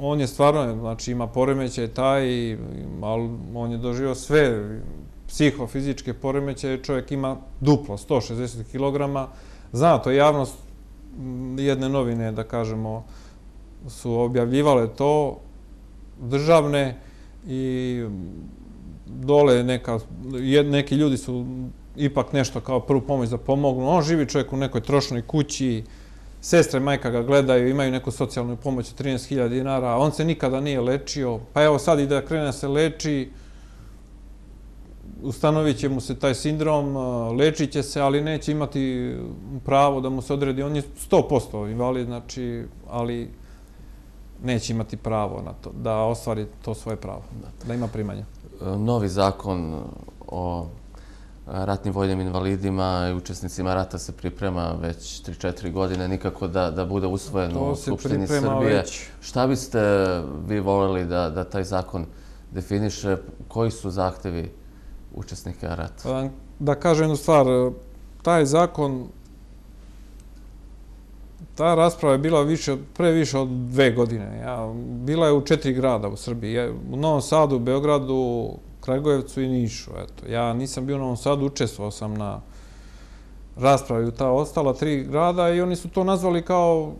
on je stvarno, znači ima poremeće taj, ali on je doživio sve psihofizičke poremeće, čovjek ima duplo, 160 kg. Zna to javnost, jedne novine, da kažemo, su objavljivale to, državne, i dole neka, neki ljudi su ipak nešto kao prvu pomoć da pomognu. On živi čovjek u nekoj trošnoj kući, sestra i majka ga gledaju, imaju neku socijalnu pomoć od 13.000 dinara, on se nikada nije lečio, pa evo sad i da krene se leči, ustanovit će mu se taj sindrom, lečit će se, ali neće imati pravo da mu se odredi. On je 100% invalid, znači, ali neće imati pravo na to, da ostvari to svoje pravo, da ima primanje novi zakon o ratnim vojnim invalidima i učesnicima rata se priprema već 3-4 godine, nikako da bude usvojen u Skupštini Srbije. Šta biste vi voljeli da taj zakon definiše? Koji su zahtevi učesnika rata? Pa, da kažem jednu stvar, taj zakon Ta rasprava je bila previše od dve godine. Bila je u četiri grada u Srbiji. U Novom Sadu, Beogradu, Kragujevcu i Nišu. Ja nisam bio u Novom Sadu, učestvao sam na raspravi u ta ostala tri grada i oni su to nazvali kao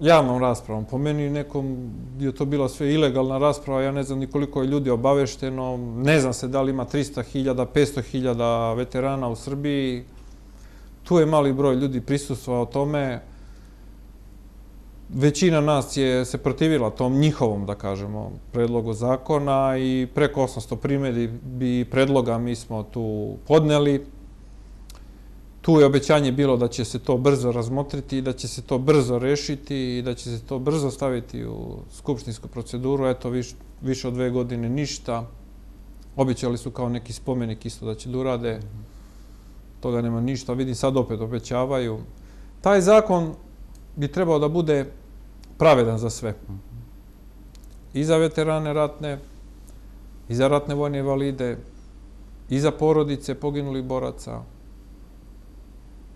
javnom raspravom. Po meni nekom je to bila sve ilegalna rasprava, ja ne znam nikoliko je ljudi obavešteno, ne znam se da li ima 300.000, 500.000 veterana u Srbiji. Tu je mali broj ljudi prisustvao tome većina nas je se protivila tom njihovom, da kažemo, predlogu zakona i preko 800 primjedi bi predloga mi smo tu podneli. Tu je obećanje bilo da će se to brzo razmotriti i da će se to brzo rešiti i da će se to brzo staviti u skupštinsku proceduru. Eto, više od dve godine ništa. Obećali su kao neki spomenik isto da će da urade. Mhm. Toga nema ništa. Vidim, sad opet obećavaju. Taj zakon bi trebao da bude pravedan za sve. I za veterane ratne, i za ratne vojne valide, i za porodice poginulih boraca,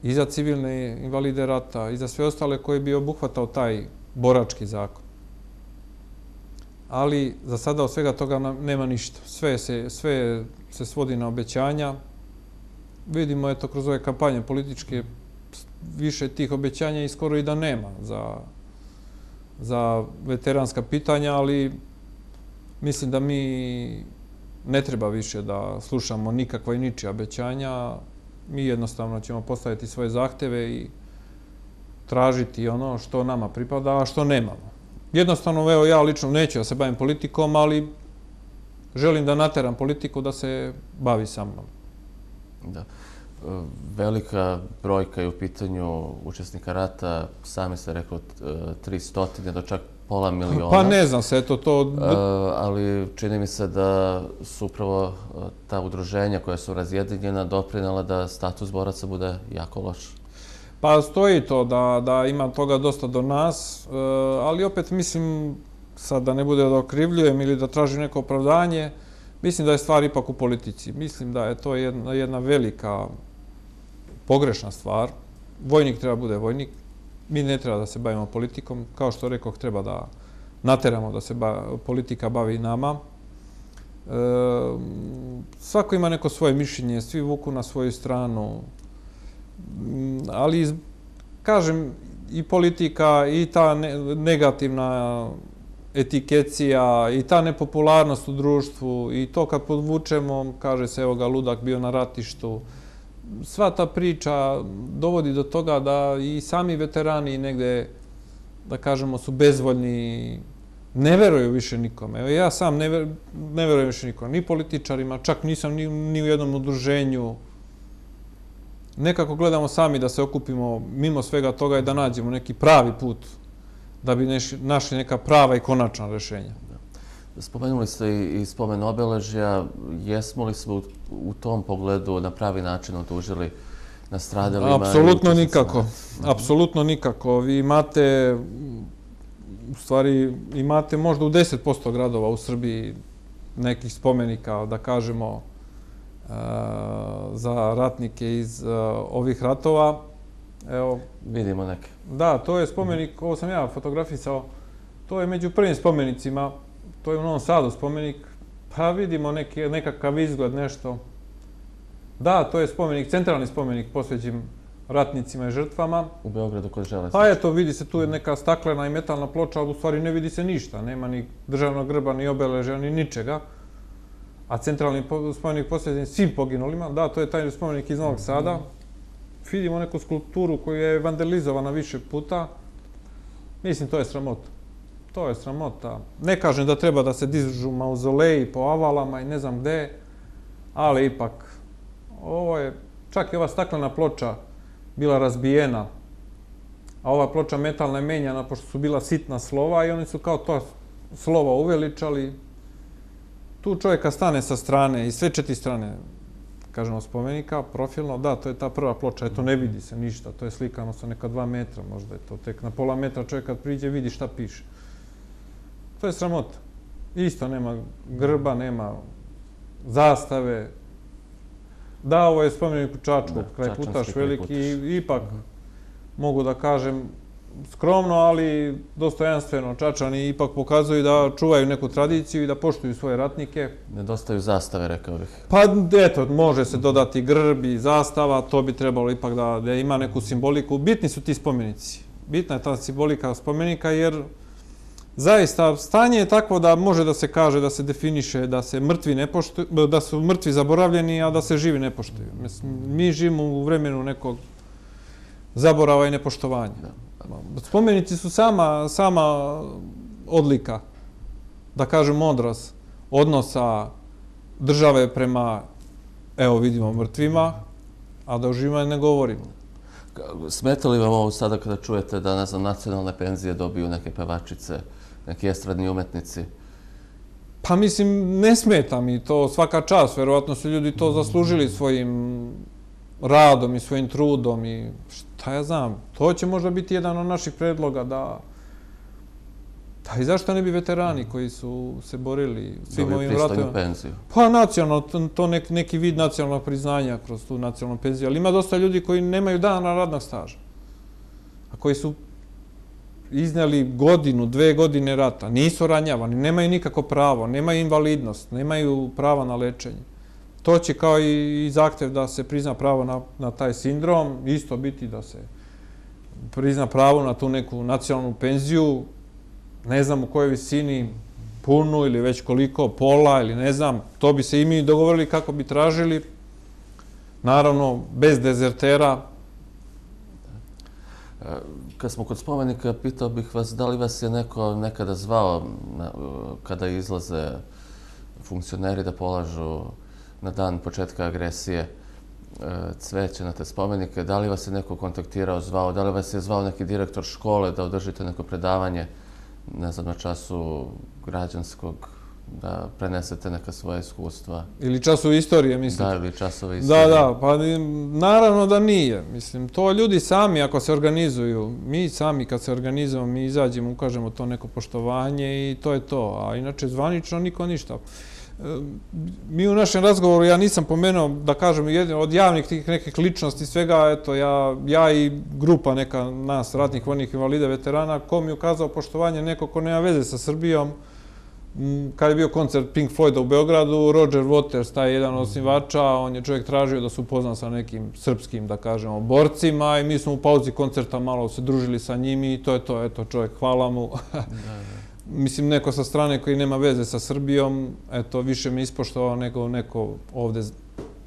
i za civilne invalide rata, i za sve ostale koje bi obuhvatao taj borački zakon. Ali za sada od svega toga nema ništa. Sve se, sve se svodi na obećanja. Vidimo, eto, kroz ove kampanje političke, više tih obećanja i skoro i da nema za veteranska pitanja, ali mislim da mi ne treba više da slušamo nikakva i ničija obećanja. Mi jednostavno ćemo postaviti svoje zahteve i tražiti ono što nama pripada, a što nemamo. Jednostavno, evo, ja lično neću da se bavim politikom, ali želim da nateram politiku da se bavi sa mnom. Da. Da. Velika brojka je u pitanju učesnika rata, sami ste od 300 e, do čak pola miliona. Pa ne znam se, eto to... E, ali čini mi se da su upravo e, ta udruženja koja su razjedinjena doprinala da status boraca bude jako loš. Pa stoji to da ima toga dosta do nas, ali opet mislim, sad da ne bude da okrivljujem ili da tražim neko opravdanje, mislim da je stvar ipak u politici. Mislim da je to jedna velika pogrešna stvar. Vojnik treba bude vojnik. Mi ne treba da se bavimo politikom. Kao što rekao, treba da nateramo da se politika bavi nama. E, svako ima neko svoje mišljenje, svi vuku na svoju stranu. Mm, ali, kažem, i politika i ta negativna etikecija i ta nepopularnost u društvu i to kad podvučemo, kaže se evo ga ludak bio na ratištu, sva ta priča dovodi do toga da i sami veterani negde, da kažemo, su bezvoljni, ne veruju više nikome. Evo ja sam ne, ver, verujem više nikome, ni političarima, čak nisam ni, u jednom udruženju. Nekako gledamo sami da se okupimo mimo svega toga i da nađemo neki pravi put da bi neš, našli neka prava i konačna rešenja. Spomenuli ste i spomen obeležja. Jesmo li smo u tom pogledu na pravi način odužili na stradalima? Apsolutno nikako. Apsolutno nikako. Vi imate, u stvari, imate možda u 10% gradova u Srbiji nekih spomenika, da kažemo, e, za ratnike iz e, ovih ratova. Evo, Vidimo neke. Da, to je spomenik, ovo sam ja fotografisao, to je među prvim spomenicima to je u Novom Sadu spomenik, pa vidimo neki, nekakav izgled, nešto. Da, to je spomenik, centralni spomenik posveđim ratnicima i žrtvama. U Beogradu kod železnice. Pa eto, vidi se, tu je neka staklena i metalna ploča, ali u stvari ne vidi se ništa. Nema ni državnog grba, ni obeleža, ni ničega. A centralni spomenik posveđen svim poginulima. Da, to je taj spomenik iz Novog Sada. Vidimo neku skulpturu koja je vandalizovana više puta. Mislim, to je sramota. To je sramota. Ne kažem da treba da se dizužu mauzoleji po avalama i ne znam gde, ali ipak, ovo je, čak i ova staklena ploča bila razbijena, a ova ploča metalna je menjana pošto su bila sitna slova i oni su kao to slova uveličali. Tu čovjeka stane sa strane i sve četiri strane, kažemo, spomenika, profilno, da, to je ta prva ploča, eto, ne vidi se ništa, to je slikano sa neka dva metra, možda je to tek na pola metra čovjek kad priđe vidi šta piše. To je sramota. Isto nema grba, nema zastave. Da, ovo je spomenik u Čačku, da, kraj Putaš veliki. Ipak, mhm. mogu da kažem, skromno, ali dostojanstveno. Čačani ipak pokazuju da čuvaju neku tradiciju i da poštuju svoje ratnike. Nedostaju zastave, rekao bih. Pa, eto, može se dodati grbi, zastava, to bi trebalo ipak da, da ima neku simboliku. Bitni su ti spomenici. Bitna je ta simbolika spomenika jer Zaista, stanje je tako da može da se kaže, da se definiše, da, se mrtvi ne poštuju, da su mrtvi zaboravljeni, a da se živi ne poštuju. mi živimo u vremenu nekog zaborava i nepoštovanja. Spomenici su sama, sama odlika, da kažem odraz, odnosa države prema, evo vidimo, mrtvima, a da o živima ne govorimo. Smetali vam ovo sada kada čujete da, ne znam, nacionalne penzije dobiju neke pevačice? neki estradni umetnici? Pa mislim, ne smeta mi to svaka čast. Verovatno su ljudi to zaslužili svojim radom i svojim trudom i šta ja znam. To će možda biti jedan od naših predloga da... Da i zašto ne bi veterani koji su se borili svim ovim vratima? penziju. Pa nacionalno, to nek, neki vid nacionalnog priznanja kroz tu nacionalnu penziju. Ali ima dosta ljudi koji nemaju dana radnog staža. A koji su iznjeli godinu, dve godine rata, nisu ranjavani, nemaju nikako pravo, nemaju invalidnost, nemaju prava na lečenje. To će kao i zahtev da se prizna pravo na, na taj sindrom, isto biti da se prizna pravo na tu neku nacionalnu penziju, ne znam u kojoj visini, punu ili već koliko, pola ili ne znam, to bi se i mi dogovorili kako bi tražili. Naravno, bez dezertera, Kad smo kod spomenika, pitao bih vas da li vas je neko nekada zvao uh, kada izlaze funkcioneri da polažu na dan početka agresije uh, cveće na te spomenike. Da li vas je neko kontaktirao, zvao? Da li vas je zvao neki direktor škole da održite neko predavanje, ne na času građanskog da prenesete neka svoje iskustva. Ili časove istorije, mislim. Da, ili časove istorije. Da, da, pa naravno da nije. Mislim, to ljudi sami ako se organizuju, mi sami kad se organizujemo, mi izađemo, ukažemo to neko poštovanje i to je to. A inače, zvanično niko ništa. E, mi u našem razgovoru, ja nisam pomenuo, da kažem, jedin od javnih nekih ličnosti svega, eto, ja, ja i grupa neka nas, ratnih vojnih invalida, veterana, ko mi ukazao poštovanje neko ko nema veze sa Srbijom, Mm, kad je bio koncert Pink Floyda u Beogradu, Roger Waters, taj jedan od osnivača, on je čovjek tražio da se upozna sa nekim srpskim, da kažemo, borcima i mi smo u pauzi koncerta malo se družili sa njimi i to je to, eto, čovjek, hvala mu. Mislim, neko sa strane koji nema veze sa Srbijom, eto, više mi ispoštovao nego neko ovde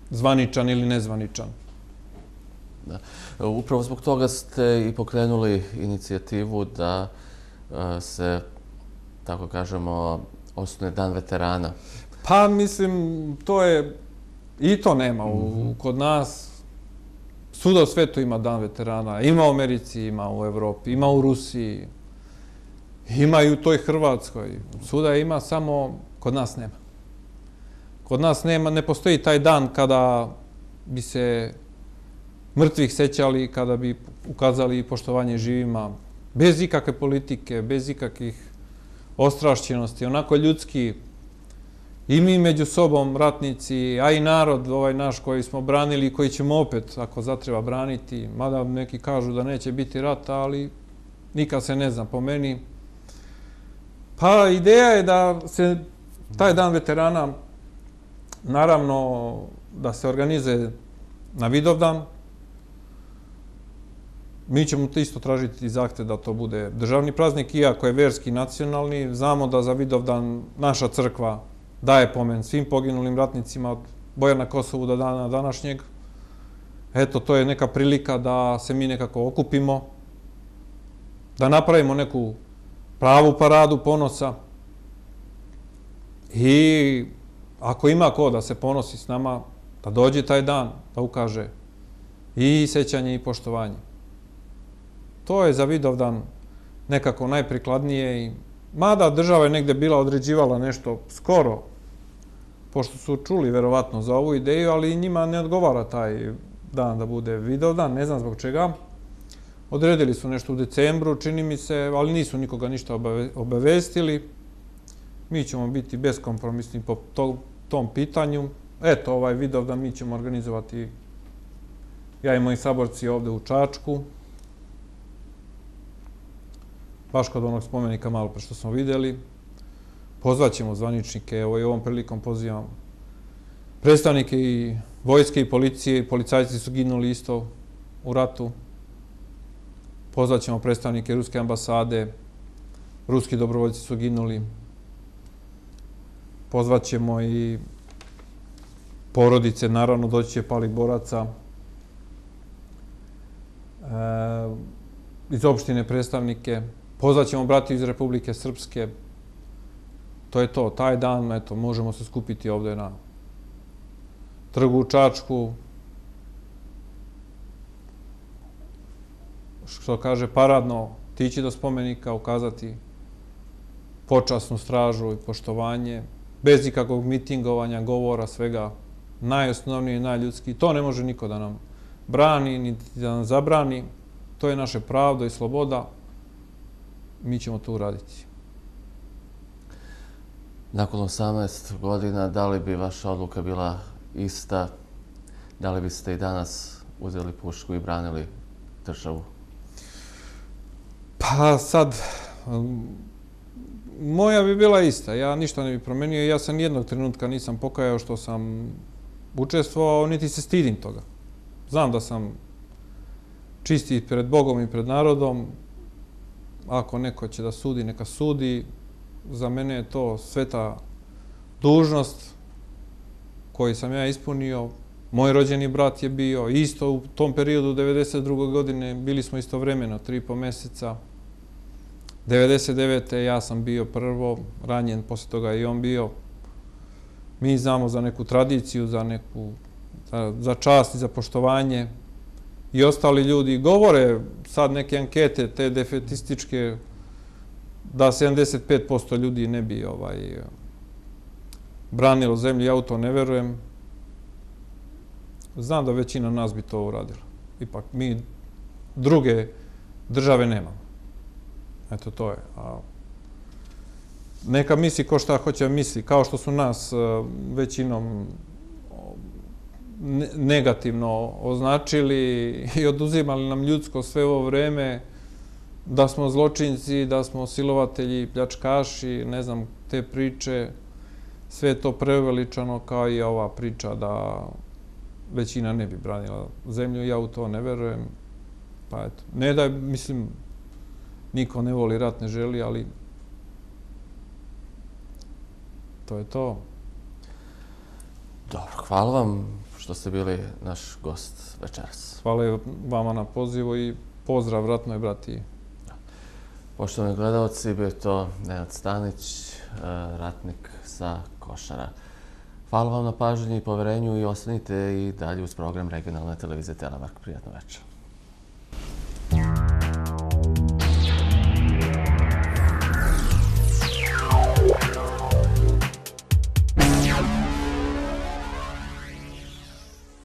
zvaničan ili nezvaničan. Da. Upravo zbog toga ste i pokrenuli inicijativu da e, se tako kažemo, osnovne dan veterana? Pa, mislim, to je... I to nema mhm. kod nas. Svuda u svetu ima dan veterana. Ima u Americi, ima u Evropi, ima u Rusiji. Ima i u toj Hrvatskoj. Svuda ima, samo kod nas nema. Kod nas nema, ne postoji taj dan kada bi se mrtvih sećali, kada bi ukazali poštovanje živima, bez ikakve politike, bez ikakih ostrašćenosti, onako ljudski i mi među sobom, ratnici, a i narod ovaj naš koji smo branili i koji ćemo opet, ako zatreba, braniti. Mada neki kažu da neće biti rata, ali nikad se ne zna po meni. Pa ideja je da se taj dan veterana, naravno, da se organizuje na Vidovdan, Mi ćemo isto tražiti zahte da to bude državni praznik, iako je verski nacionalni. Znamo da za Vidovdan naša crkva daje pomen svim poginulim ratnicima od Bojana Kosovu do dana današnjeg. Eto, to je neka prilika da se mi nekako okupimo, da napravimo neku pravu paradu ponosa i ako ima ko da se ponosi s nama, da dođe taj dan, da ukaže i sećanje i poštovanje. To je za Vidovdan nekako najprikladnije. Mada država je negde bila određivala nešto skoro, pošto su čuli verovatno za ovu ideju, ali njima ne odgovara taj dan da bude Vidovdan, ne znam zbog čega. Odredili su nešto u decembru, čini mi se, ali nisu nikoga ništa obavestili. Mi ćemo biti beskompromisni po tom pitanju. Eto, ovaj Vidovdan mi ćemo organizovati ja i moji saborci ovde u Čačku, baš kod onog spomenika malo pre što smo videli. Pozvaćemo zvaničnike, evo i ovom prilikom pozivam predstavnike i vojske i policije, policajci su ginuli isto u ratu. Pozvaćemo predstavnike Ruske ambasade, ruski dobrovoljci su ginuli. Pozvaćemo i porodice, naravno doći će pali boraca. E, iz opštine predstavnike, pozvat ćemo brati iz Republike Srpske. To je to, taj dan, eto, možemo se skupiti ovde na trgu u Čačku. Što kaže, paradno, tići do spomenika ukazati počasnu stražu i poštovanje, bez nikakvog mitingovanja, govora, svega najosnovnije i najljudski. To ne može niko da nam brani, niti da nam zabrani. To je naše pravda i sloboda mi ćemo to uraditi. Nakon 18 godina, da li bi vaša odluka bila ista? Da li biste i danas uzeli pušku i branili državu? Pa sad, moja bi bila ista. Ja ništa ne bi promenio. Ja sam jednog trenutka nisam pokajao što sam učestvovao, niti se stidim toga. Znam da sam čisti pred Bogom i pred narodom, ako neko će da sudi, neka sudi. Za mene je to sveta dužnost koju sam ja ispunio. Moj rođeni brat je bio isto u tom periodu 92. godine. Bili smo isto vremeno, tri i po meseca. 99. ja sam bio prvo ranjen, posle toga i on bio. Mi znamo za neku tradiciju, za neku za čast i za poštovanje i ostali ljudi govore sad neke ankete, te defetističke, da 75% ljudi ne bi ovaj, branilo zemlju, ja u to ne verujem. Znam da većina nas bi to uradila. Ipak mi druge države nemamo. Eto to je. Neka misli ko šta hoće misli, kao što su nas eh, većinom negativno označili i oduzimali nam ljudsko sve ovo vreme da smo zločinci, da smo silovatelji, pljačkaši, ne znam, te priče, sve je to preveličano kao i ova priča da većina ne bi branila zemlju, ja u to ne verujem. Pa eto, ne da, mislim, niko ne voli rat, ne želi, ali to je to. Dobro, hvala vam što ste bili naš gost večeras. Hvala vama na pozivu i pozdrav vratnoj brati. Poštovni gledalci, bio to Nenad Stanić, e, ratnik sa Košara. Hvala vam na pažnji i poverenju i ostanite i dalje uz program regionalne televize Telemark. Prijatno večer. Yeah.